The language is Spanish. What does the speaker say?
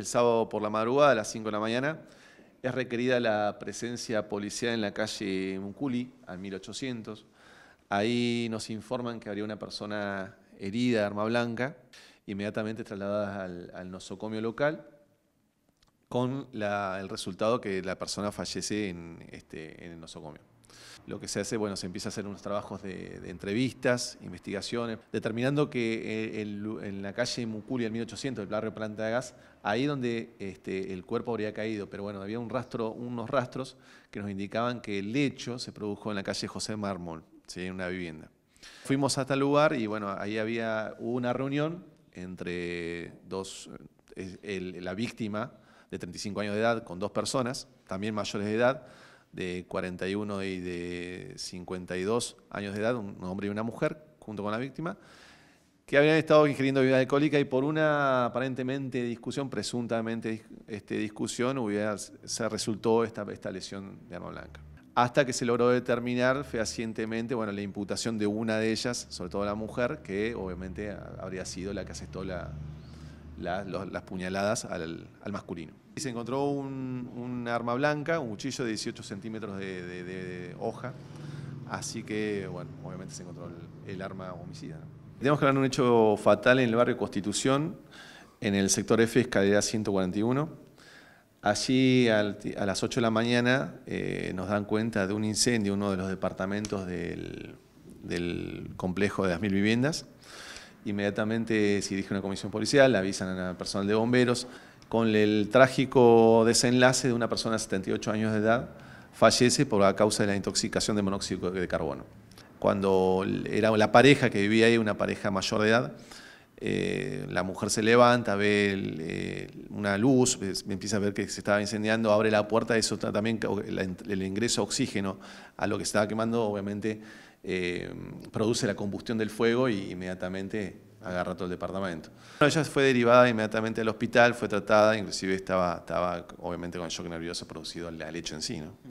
el sábado por la madrugada a las 5 de la mañana, es requerida la presencia policial en la calle Muculi, al 1800. Ahí nos informan que habría una persona herida de arma blanca, inmediatamente trasladada al, nosocomio local, con el resultado que la persona fallece en, este, en el nosocomio. Lo que se hace, bueno, se empieza a hacer unos trabajos de, entrevistas, investigaciones, determinando que eh, en la calle Mucuria, el 1800, el barrio Planta de Gas, ahí donde este, el cuerpo habría caído, pero bueno, había un rastro, unos rastros que nos indicaban que el hecho se produjo en la calle José Mármol, en una vivienda. Fuimos hasta el este lugar y bueno, ahí había una reunión entre dos, la víctima de 35 años de edad con dos personas, también mayores de edad, de 41 y de 52 años de edad, un hombre y una mujer, junto con la víctima, que habían estado ingiriendo bebida alcohólica y por una aparentemente discusión, presuntamente este, discusión, hubiera, se resultó esta, esta lesión de arma blanca. Hasta que se logró determinar fehacientemente bueno, la imputación de una de ellas, sobre todo la mujer, que obviamente habría sido la que asestó las puñaladas al masculino se encontró un, arma blanca, un cuchillo de 18 centímetros de, hoja. Así que, bueno, obviamente se encontró el, arma homicida. Tenemos que hablar de un hecho fatal en el barrio Constitución, en el sector F, escalera 141. Allí a las 8 de la mañana eh, nos dan cuenta de un incendio en uno de los departamentos del, del complejo de las mil viviendas. Inmediatamente se dirige una comisión policial, avisan al personal de bomberos con el trágico desenlace de una persona de 78 años de edad, fallece por la causa de la intoxicación de monóxido de carbono. Cuando era la pareja que vivía ahí, una pareja mayor de edad, eh, la mujer se levanta, ve eh, una luz, empieza a ver que se estaba incendiando, abre la puerta, eso también el, ingreso a oxígeno a lo que estaba quemando, obviamente eh, produce la combustión del fuego y inmediatamente agarra todo el departamento. Bueno, ella fue derivada inmediatamente al hospital, fue tratada, inclusive estaba, estaba obviamente con shock nervioso producido al, al hecho en sí. ¿no?